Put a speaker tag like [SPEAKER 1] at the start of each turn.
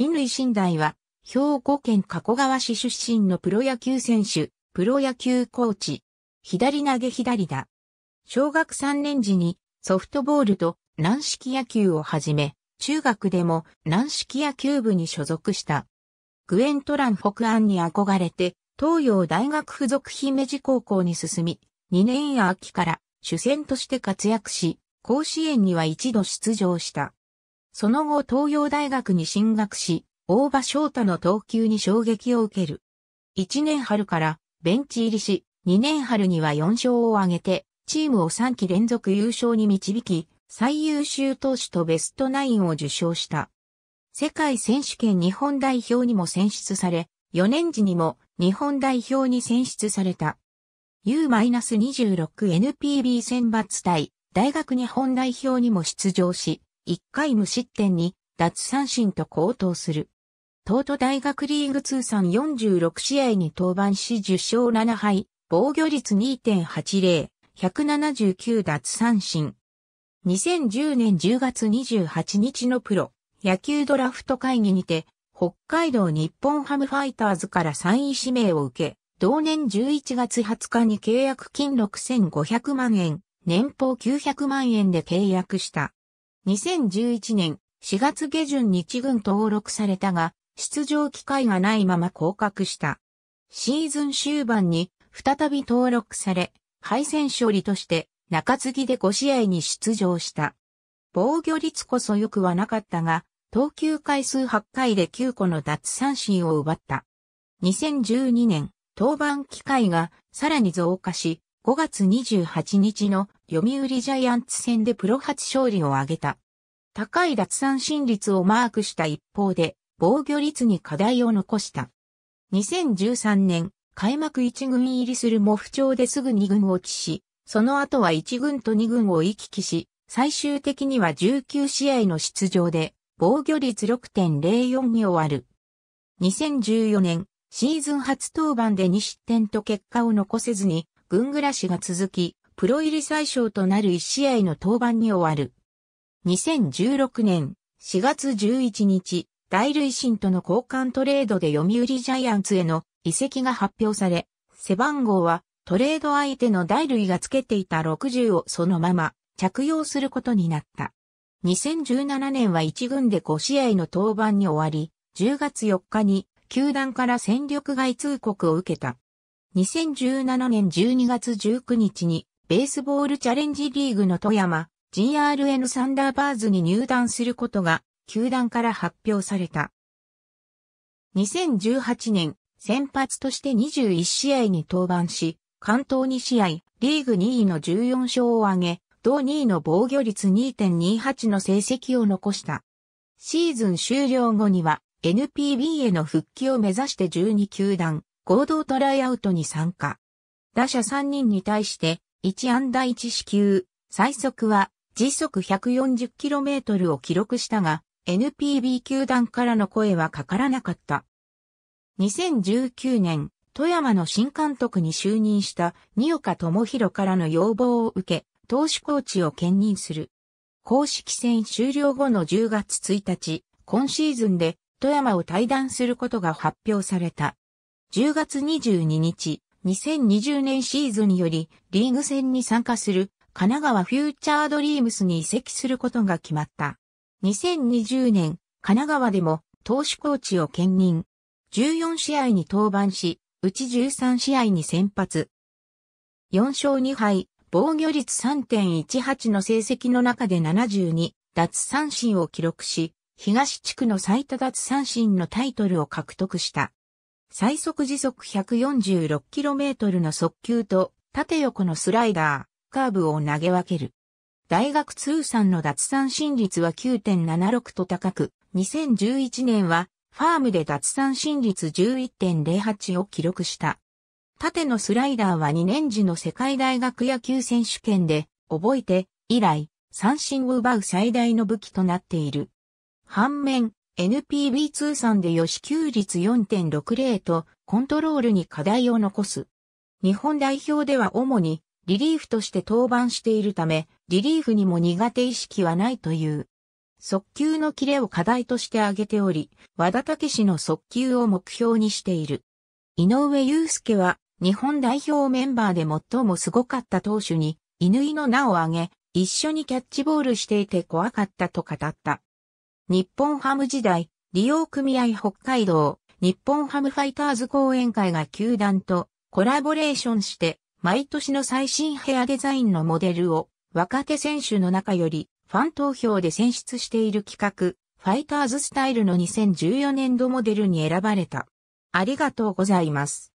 [SPEAKER 1] 乾信大は、兵庫県加古川市出身のプロ野球選手、プロ野球コーチ、左投げ左打。小学3年時にソフトボールと軟式野球を始め、中学でも軟式野球部に所属した。グエントラン北安に憧れて、東洋大学附属姫路高校に進み、2年や秋から主戦として活躍し、甲子園には一度出場した。その後東洋大学に進学し、大場翔太の投球に衝撃を受ける。1年春からベンチ入りし、2年春には4勝を挙げて、チームを3期連続優勝に導き、最優秀投手とベストナインを受賞した。世界選手権日本代表にも選出され、4年時にも日本代表に選出された。U-26NPB 選抜隊、大学日本代表にも出場し、1回無失点に脱三振と高騰する。東都大学リーグ通算46試合に登板し10勝7敗、防御率2.80、179奪三振。2010年10月28日のプロ野球ドラフト会議にて、北海道日本ハムファイターズから3位指名を受け、同年11月20日に契約金6500万円、年俸900万円で契約した。2011年4月下旬に一軍登録されたが、出場機会がないまま降格した。シーズン終盤に再び登録され、敗戦勝利として中継ぎで5試合に出場した。防御率こそ良くはなかったが、投球回数8回で9個の奪三振を奪った。2012年、登板機会がさらに増加し、5月28日の読売ジャイアンツ戦でプロ初勝利を挙げた。高い奪三振率をマークした一方で、防御率に課題を残した。2013年、開幕1軍入りするも不調ですぐ2軍をちし、その後は1軍と2軍を行き来し、最終的には19試合の出場で、防御率6.04に終わる。2014年、シーズン初登板で2失点と結果を残せずに、軍暮らしが続き、プロ入り最小となる1試合の登板に終わる。2016年4月11日、大類新との交換トレードで読売ジャイアンツへの移籍が発表され、背番号はトレード相手の大類がつけていた60をそのまま着用することになった。2017年は1軍で5試合の登板に終わり、10月4日に球団から戦力外通告を受けた。2017年12月19日にベースボールチャレンジリーグの富山 GRN サンダーバーズに入団することが球団から発表された。2018年、先発として21試合に登板し、関東2試合、リーグ2位の14勝を挙げ、同2位の防御率2.28の成績を残した。シーズン終了後には NPB への復帰を目指して12球団合同トライアウトに参加。打者3人に対して1安打1四球、最速は時速 140km を記録したが、NPB 球団からの声はかからなかった。2019年、富山の新監督に就任した二岡智弘からの要望を受け、投手コーチを兼任する。公式戦終了後の10月1日、今シーズンで富山を退団することが発表された。10月22日、2020年シーズンによりリーグ戦に参加する神奈川フューチャードリームスに移籍することが決まった。2020年、神奈川でも投手コーチを兼任。14試合に登板し、うち13試合に先発。4勝2敗、防御率3.18の成績の中で72、奪三振を記録し、東地区の最多奪三振のタイトルを獲得した。最速時速 146km の速球と縦横のスライダー、カーブを投げ分ける。大学通算の奪三振率は9.76と高く、2011年はファームで奪三振率11.08を記録した。縦のスライダーは2年時の世界大学野球選手権で覚えて以来三振を奪う最大の武器となっている。反面、NPB 通算で予支給率4.60とコントロールに課題を残す。日本代表では主にリリーフとして登板しているため、リリーフにも苦手意識はないという。速球のキレを課題として挙げており、和田武氏の速球を目標にしている。井上祐介は、日本代表メンバーで最もすごかった投手に、犬井の名を挙げ、一緒にキャッチボールしていて怖かったと語った。日本ハム時代、利用組合北海道、日本ハムファイターズ講演会が球団とコラボレーションして、毎年の最新ヘアデザインのモデルを若手選手の中よりファン投票で選出している企画、ファイターズスタイルの2014年度モデルに選ばれた。ありがとうございます。